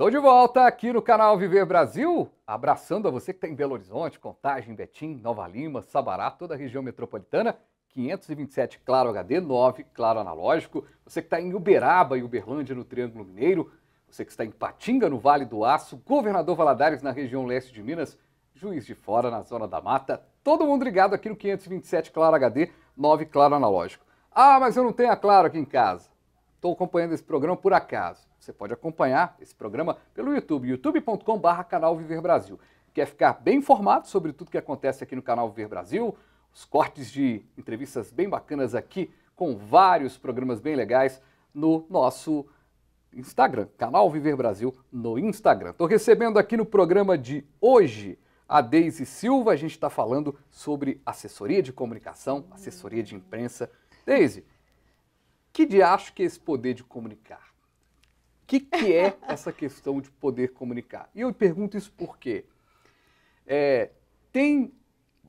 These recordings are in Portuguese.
Estou de volta aqui no canal Viver Brasil, abraçando a você que está em Belo Horizonte, Contagem, Betim, Nova Lima, Sabará, toda a região metropolitana, 527 Claro HD, 9 Claro Analógico, você que está em Uberaba e Uberlândia, no Triângulo Mineiro, você que está em Patinga, no Vale do Aço, Governador Valadares, na região leste de Minas, Juiz de Fora, na Zona da Mata, todo mundo ligado aqui no 527 Claro HD, 9 Claro Analógico. Ah, mas eu não tenho a Claro aqui em casa. Estou acompanhando esse programa por acaso. Você pode acompanhar esse programa pelo YouTube, youtube.com.br canal Viver Brasil. Quer ficar bem informado sobre tudo que acontece aqui no canal Viver Brasil? Os cortes de entrevistas bem bacanas aqui, com vários programas bem legais no nosso Instagram, canal Viver Brasil no Instagram. Estou recebendo aqui no programa de hoje a Deise Silva. A gente está falando sobre assessoria de comunicação, assessoria de imprensa. Deise, que diacho que é esse poder de comunicar? que, que é essa questão de poder comunicar? E eu pergunto isso porque é, tem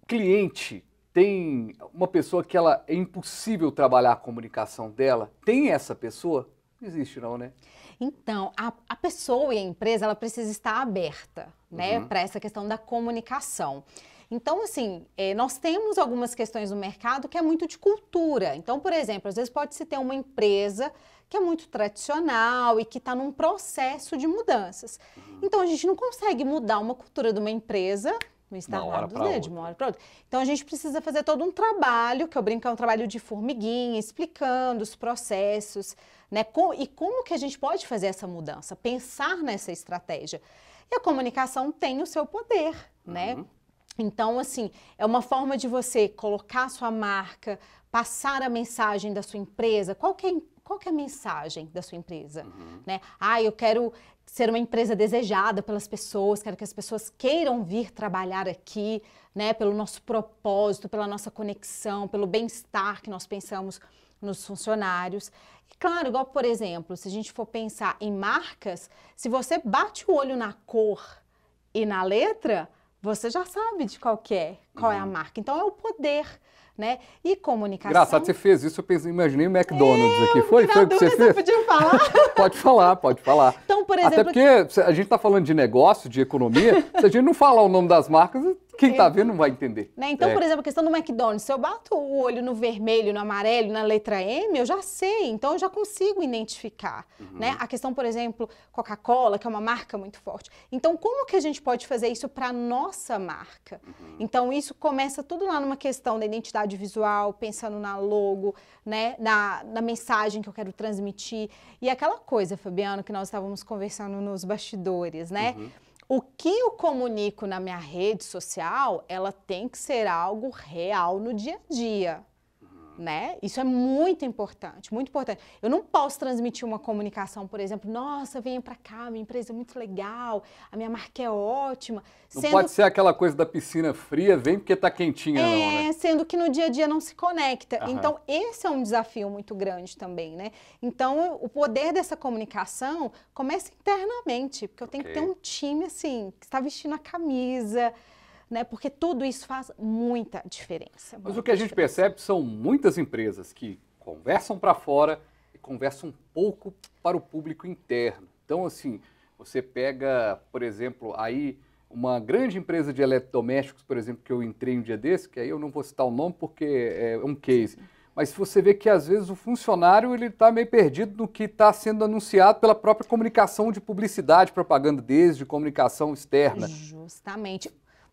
cliente, tem uma pessoa que ela é impossível trabalhar a comunicação dela, tem essa pessoa? Não existe não, né? Então, a, a pessoa e a empresa, ela precisa estar aberta, né, uhum. para essa questão da comunicação. Então, assim, é, nós temos algumas questões no mercado que é muito de cultura. Então, por exemplo, às vezes pode-se ter uma empresa que é muito tradicional e que está num processo de mudanças. Uhum. Então, a gente não consegue mudar uma cultura de uma empresa no estado né dedos, uma hora para né, outra. Então a gente precisa fazer todo um trabalho, que eu brinco é um trabalho de formiguinha, explicando os processos, né? Com, e como que a gente pode fazer essa mudança, pensar nessa estratégia. E a comunicação tem o seu poder, né? uhum. né? Então, assim, é uma forma de você colocar sua marca, passar a mensagem da sua empresa. Qual que é, qual que é a mensagem da sua empresa? Uhum. Né? Ah, eu quero ser uma empresa desejada pelas pessoas, quero que as pessoas queiram vir trabalhar aqui, né? Pelo nosso propósito, pela nossa conexão, pelo bem-estar que nós pensamos nos funcionários. E claro, igual, por exemplo, se a gente for pensar em marcas, se você bate o olho na cor e na letra, você já sabe de qual é, qual uhum. é a uhum. marca. Então é o poder, né? E comunicação. Engraçado, você fez isso, eu pensei, imaginei o McDonald's aqui. Foi? Foi o que você fez? Podia falar. pode falar, pode falar. Então, por exemplo. Até porque a gente está falando de negócio, de economia, se a gente não falar o nome das marcas, quem tá é. vendo não vai entender. Né? Então, é. por exemplo, a questão do McDonald's, se eu bato o olho no vermelho, no amarelo, na letra M, eu já sei, então eu já consigo identificar. Uhum. Né? A questão, por exemplo, Coca-Cola, que é uma marca muito forte. Então, como que a gente pode fazer isso para nossa marca? Uhum. Então, isso começa tudo lá numa questão da identidade visual, pensando na logo, né? na, na mensagem que eu quero transmitir. E aquela coisa, Fabiano, que nós estávamos conversando nos bastidores, né? Uhum o que eu comunico na minha rede social, ela tem que ser algo real no dia a dia né? Isso é muito importante, muito importante. Eu não posso transmitir uma comunicação, por exemplo, nossa, venha para cá, minha empresa é muito legal, a minha marca é ótima. Não sendo... pode ser aquela coisa da piscina fria, vem porque está quentinha, é, não, né? É, sendo que no dia a dia não se conecta. Aham. Então, esse é um desafio muito grande também, né? Então, o poder dessa comunicação começa internamente, porque eu okay. tenho que ter um time, assim, que está vestindo a camisa, né? Porque tudo isso faz muita diferença. Muita Mas o que a gente diferença. percebe são muitas empresas que conversam para fora e conversam um pouco para o público interno. Então, assim, você pega, por exemplo, aí uma grande empresa de eletrodomésticos, por exemplo, que eu entrei um dia desse, que aí eu não vou citar o nome porque é um case. Mas você vê que às vezes o funcionário ele está meio perdido no que está sendo anunciado pela própria comunicação de publicidade, propaganda desde de comunicação externa. Justamente.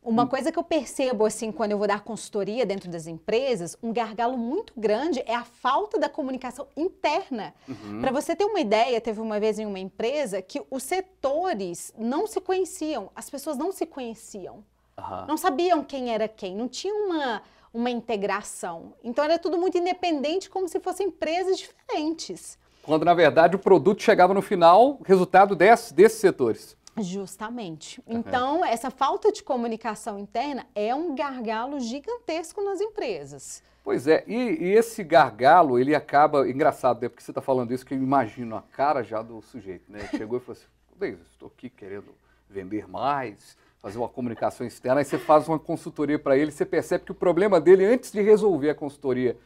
Uma coisa que eu percebo, assim, quando eu vou dar consultoria dentro das empresas, um gargalo muito grande é a falta da comunicação interna. Uhum. Para você ter uma ideia, teve uma vez em uma empresa que os setores não se conheciam, as pessoas não se conheciam. Uhum. Não sabiam quem era quem, não tinha uma, uma integração. Então era tudo muito independente, como se fossem empresas diferentes. Quando, na verdade, o produto chegava no final, resultado desse, desses setores. Justamente. Uhum. Então, essa falta de comunicação interna é um gargalo gigantesco nas empresas. Pois é, e, e esse gargalo, ele acaba. Engraçado, né? Porque você está falando isso, que eu imagino a cara já do sujeito, né? Chegou e falou assim: estou aqui querendo vender mais, fazer uma comunicação externa. Aí você faz uma consultoria para ele, você percebe que o problema dele, antes de resolver a consultoria,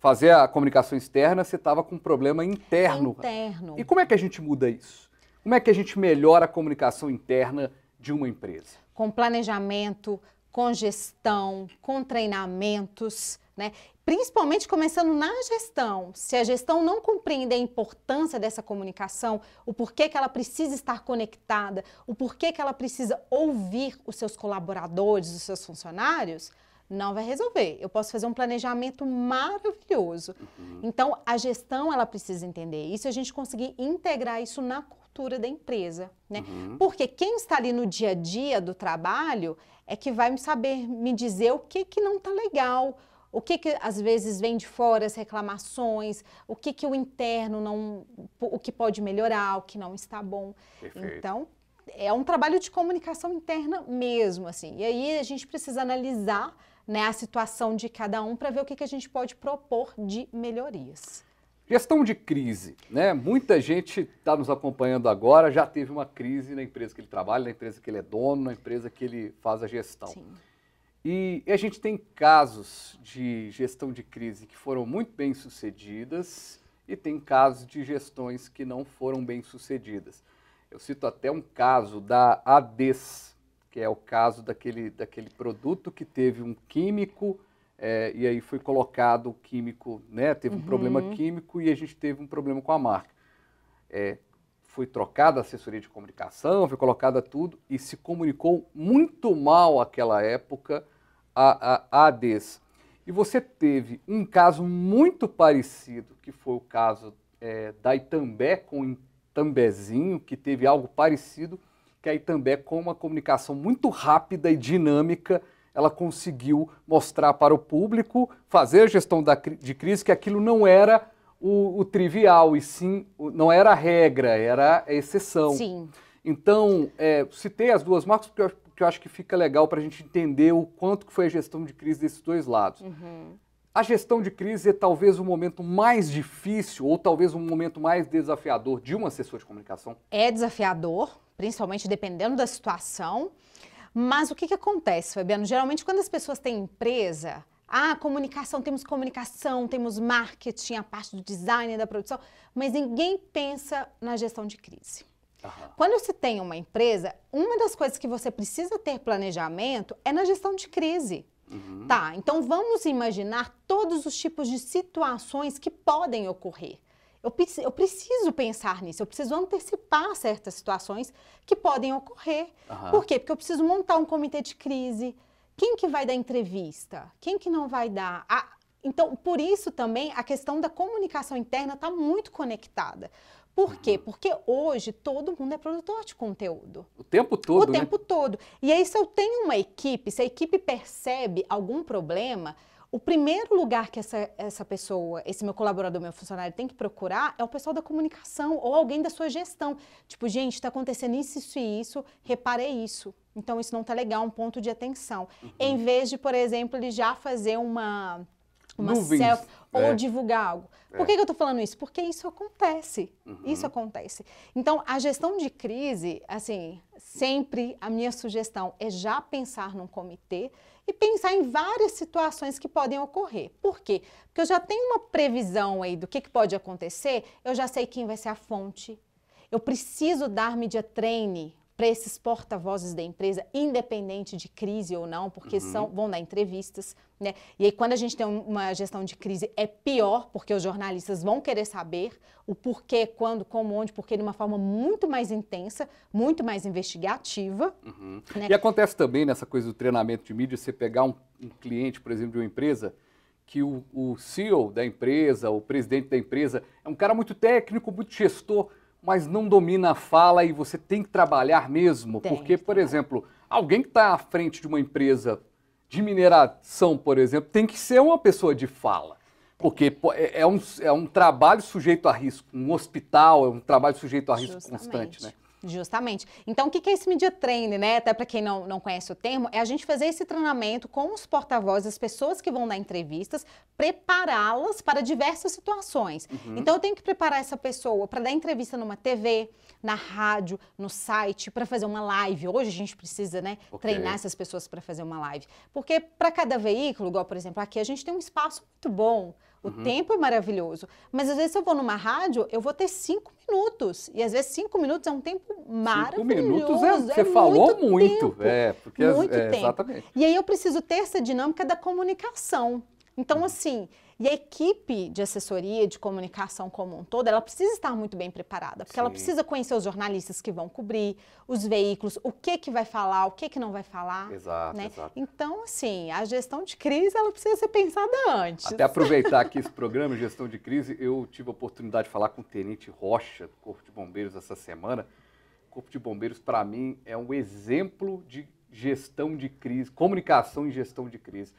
fazer a comunicação externa, você estava com um problema interno. interno. E como é que a gente muda isso? Como é que a gente melhora a comunicação interna de uma empresa? Com planejamento, com gestão, com treinamentos, né? principalmente começando na gestão. Se a gestão não compreender a importância dessa comunicação, o porquê que ela precisa estar conectada, o porquê que ela precisa ouvir os seus colaboradores, os seus funcionários, não vai resolver. Eu posso fazer um planejamento maravilhoso. Uhum. Então, a gestão ela precisa entender isso, a gente conseguir integrar isso na cultura da empresa, né? Uhum. Porque quem está ali no dia a dia do trabalho é que vai saber me dizer o que que não está legal, o que que às vezes vem de fora as reclamações, o que que o interno não, o que pode melhorar, o que não está bom. Perfeito. Então é um trabalho de comunicação interna mesmo, assim. E aí a gente precisa analisar né, a situação de cada um para ver o que, que a gente pode propor de melhorias. Gestão de crise, né? Muita gente está nos acompanhando agora, já teve uma crise na empresa que ele trabalha, na empresa que ele é dono, na empresa que ele faz a gestão. Sim. E, e a gente tem casos de gestão de crise que foram muito bem sucedidas e tem casos de gestões que não foram bem sucedidas. Eu cito até um caso da ADES, que é o caso daquele, daquele produto que teve um químico é, e aí foi colocado o químico, né? Teve uhum. um problema químico e a gente teve um problema com a marca. É, foi trocada a assessoria de comunicação, foi colocada tudo e se comunicou muito mal aquela época a, a, a ADES. E você teve um caso muito parecido, que foi o caso é, da Itambé com o Itambezinho, que teve algo parecido, que a Itambé, com uma comunicação muito rápida e dinâmica, ela conseguiu mostrar para o público, fazer a gestão da, de crise, que aquilo não era o, o trivial, e sim, não era a regra, era a exceção. Sim. Então, é, citei as duas marcas porque eu, eu acho que fica legal para a gente entender o quanto que foi a gestão de crise desses dois lados. Uhum. A gestão de crise é talvez o momento mais difícil ou talvez o momento mais desafiador de um assessor de comunicação? É desafiador, principalmente dependendo da situação. Mas o que, que acontece, Fabiano? Geralmente, quando as pessoas têm empresa, ah, comunicação, temos comunicação, temos marketing, a parte do design, da produção, mas ninguém pensa na gestão de crise. Quando você tem uma empresa, uma das coisas que você precisa ter planejamento é na gestão de crise. Uhum. Tá, então vamos imaginar todos os tipos de situações que podem ocorrer. Eu, eu preciso pensar nisso, eu preciso antecipar certas situações que podem ocorrer. Uhum. Por quê? Porque eu preciso montar um comitê de crise. Quem que vai dar entrevista? Quem que não vai dar? A, então, por isso também a questão da comunicação interna está muito conectada. Por quê? Uhum. Porque hoje todo mundo é produtor de conteúdo. O tempo todo. O né? tempo todo. E aí, se eu tenho uma equipe, se a equipe percebe algum problema, o primeiro lugar que essa, essa pessoa, esse meu colaborador, meu funcionário tem que procurar é o pessoal da comunicação ou alguém da sua gestão. Tipo, gente, está acontecendo isso, isso e isso, reparei isso. Então, isso não está legal, um ponto de atenção. Uhum. Em vez de, por exemplo, ele já fazer uma, uma self ou é. divulgar algo. Por é. que, eu estou falando isso? Porque isso acontece. Uhum. Isso acontece. Então, a gestão de crise, assim, sempre a minha sugestão é já pensar num comitê e pensar em várias situações que podem ocorrer. Por quê? Porque eu já tenho uma previsão aí do que, que pode acontecer, eu já sei quem vai ser a fonte. Eu preciso dar media training para esses porta-vozes da empresa, independente de crise ou não, porque uhum. são, vão dar entrevistas, né? E aí quando a gente tem uma gestão de crise é pior, porque os jornalistas vão querer saber o porquê, quando, como, onde, porque de uma forma muito mais intensa, muito mais investigativa. Uhum. Né? E acontece também nessa coisa do treinamento de mídia, você pegar um, um cliente, por exemplo, de uma empresa, que o, o CEO da empresa, o presidente da empresa, é um cara muito técnico, muito gestor, mas não domina a fala e você tem que trabalhar mesmo. Tem porque, por exemplo, alguém que está à frente de uma empresa de mineração, por exemplo, tem que ser uma pessoa de fala. Porque é, é um, é um trabalho sujeito a risco. Um hospital é um trabalho sujeito a risco Justamente. constante, né? Justamente. Então, o que é esse media training, né? Até para quem não, não conhece o termo, é a gente fazer esse treinamento com os porta-vozes, as pessoas que vão dar entrevistas, prepará-las para diversas situações. Uhum. Então, eu tenho que preparar essa pessoa para dar entrevista numa TV, na rádio, no site, para fazer uma live. Hoje a gente precisa, né, okay. treinar essas pessoas para fazer uma live. Porque para cada veículo, igual, por exemplo, aqui a gente tem um espaço muito bom o uhum. tempo é maravilhoso. Mas às vezes se eu vou numa rádio, eu vou ter cinco minutos. E às vezes cinco minutos é um tempo maravilhoso. Cinco minutos é, é você é falou muito. muito tempo. É, porque é muito é, tempo. Exatamente. E aí eu preciso ter essa dinâmica da comunicação. Então, uhum. assim, e a equipe de assessoria de comunicação como um todo, ela precisa estar muito bem preparada, porque Sim. ela precisa conhecer os jornalistas que vão cobrir, os veículos, o que que vai falar, o que que não vai falar. Exato, né? exato. Então, assim, a gestão de crise, ela precisa ser pensada antes. Até aproveitar aqui esse programa, gestão de crise, eu tive a oportunidade de falar com o Tenente Rocha, do Corpo de Bombeiros, essa semana. O Corpo de Bombeiros, para mim, é um exemplo de gestão de crise, comunicação e gestão de crise.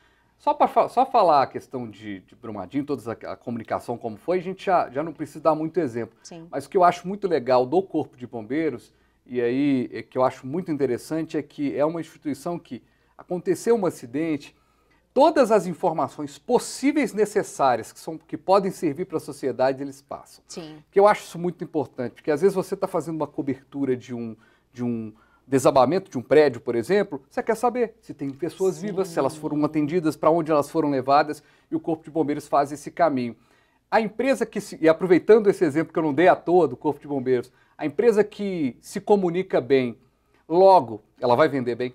Só, para só falar a questão de, de Brumadinho, toda a, a, comunicação como foi, a gente já, já não precisa dar muito exemplo. Sim. Mas o que eu acho muito legal do Corpo de Bombeiros, e aí é que eu acho muito interessante, é que é uma instituição que aconteceu um acidente, todas as informações possíveis necessárias que, são, que podem servir para a sociedade, eles passam. Sim. Que eu acho isso muito importante, porque às vezes você está fazendo uma cobertura de um, de um desabamento de um prédio, por exemplo, você quer saber se tem pessoas Sim. vivas, se elas foram atendidas, para onde elas foram levadas, e o Corpo de Bombeiros faz esse caminho. A empresa que, se, e aproveitando esse exemplo que eu não dei à toa do Corpo de Bombeiros, a empresa que se comunica bem, logo, ela vai vender bem?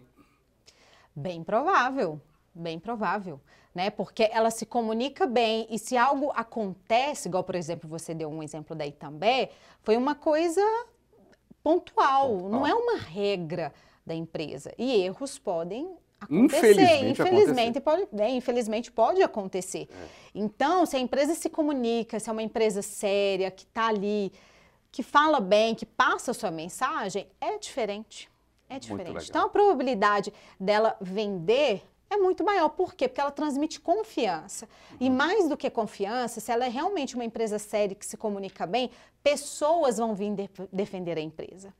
Bem provável, bem provável né? Porque ela se comunica bem e se algo acontece, igual por exemplo você deu um exemplo daí também, foi uma coisa pontual, pontual, não é uma regra da empresa. E erros podem acontecer. Infelizmente, infelizmente acontecer. pode, é, infelizmente pode acontecer. É. Então, se a empresa se comunica, se é uma empresa séria, que está ali, que fala bem, que passa a sua mensagem, é diferente. É diferente. Então, a probabilidade dela vender é muito maior. Por quê? Porque ela transmite confiança. E uhum. mais do que confiança, se ela é realmente uma empresa séria que se comunica bem, pessoas vão vir de defender a empresa.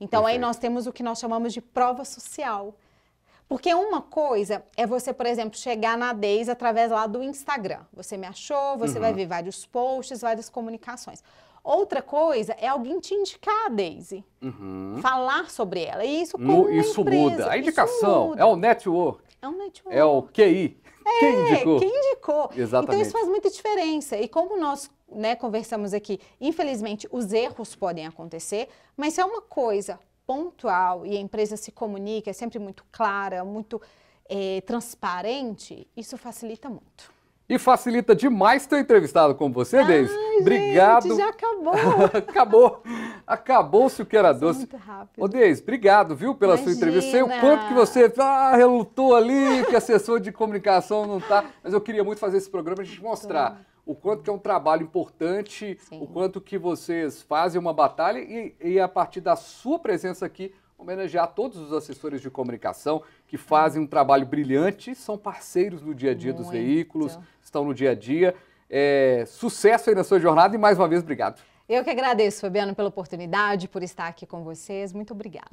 Então Perfeito. aí nós temos o que nós chamamos de prova social. Porque uma coisa é você, por exemplo, chegar na Daisy através lá do Instagram. Você me achou, você uhum. vai ver vários posts, várias comunicações. Outra coisa é alguém te indicar a Daisy, uhum. falar sobre ela. E isso como no, Isso empresa, muda. A indicação muda. é o network. É um network. É o QI. É, quem indicou? Quem indicou? Exatamente. Então isso faz muita diferença. E como nós né, conversamos aqui, infelizmente os erros podem acontecer, mas se é uma coisa pontual e a empresa se comunica, é sempre muito clara, muito é, transparente, isso facilita muito. E facilita demais ter entrevistado com você, Deise. Obrigado. Já acabou. acabou. Acabou-se o que era é doce. Muito rápido. Odeis, obrigado, viu, pela Imagina. sua entrevista. Sei o quanto que você ah, relutou ali, que assessor de comunicação não tá. Mas eu queria muito fazer esse programa a gente mostrar o quanto que é um trabalho importante, Sim. o quanto que vocês fazem uma batalha e, e a partir da sua presença aqui homenagear todos os assessores de comunicação que fazem um trabalho brilhante, são parceiros no dia a dia Muito. dos veículos, estão no dia a dia. É, sucesso aí na sua jornada e mais uma vez, obrigado. Eu que agradeço, Fabiano, pela oportunidade, por estar aqui com vocês. Muito obrigada.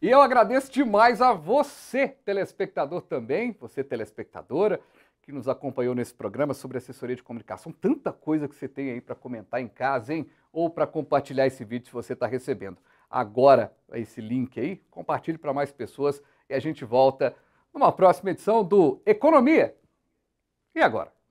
E eu agradeço demais a você, telespectador também, você telespectadora que nos acompanhou nesse programa sobre assessoria de comunicação. Tanta coisa que você tem aí para comentar em casa, hein? Ou para compartilhar esse vídeo se você está recebendo. Agora, esse link aí, compartilhe para mais pessoas e a gente volta numa próxima edição do Economia. E agora?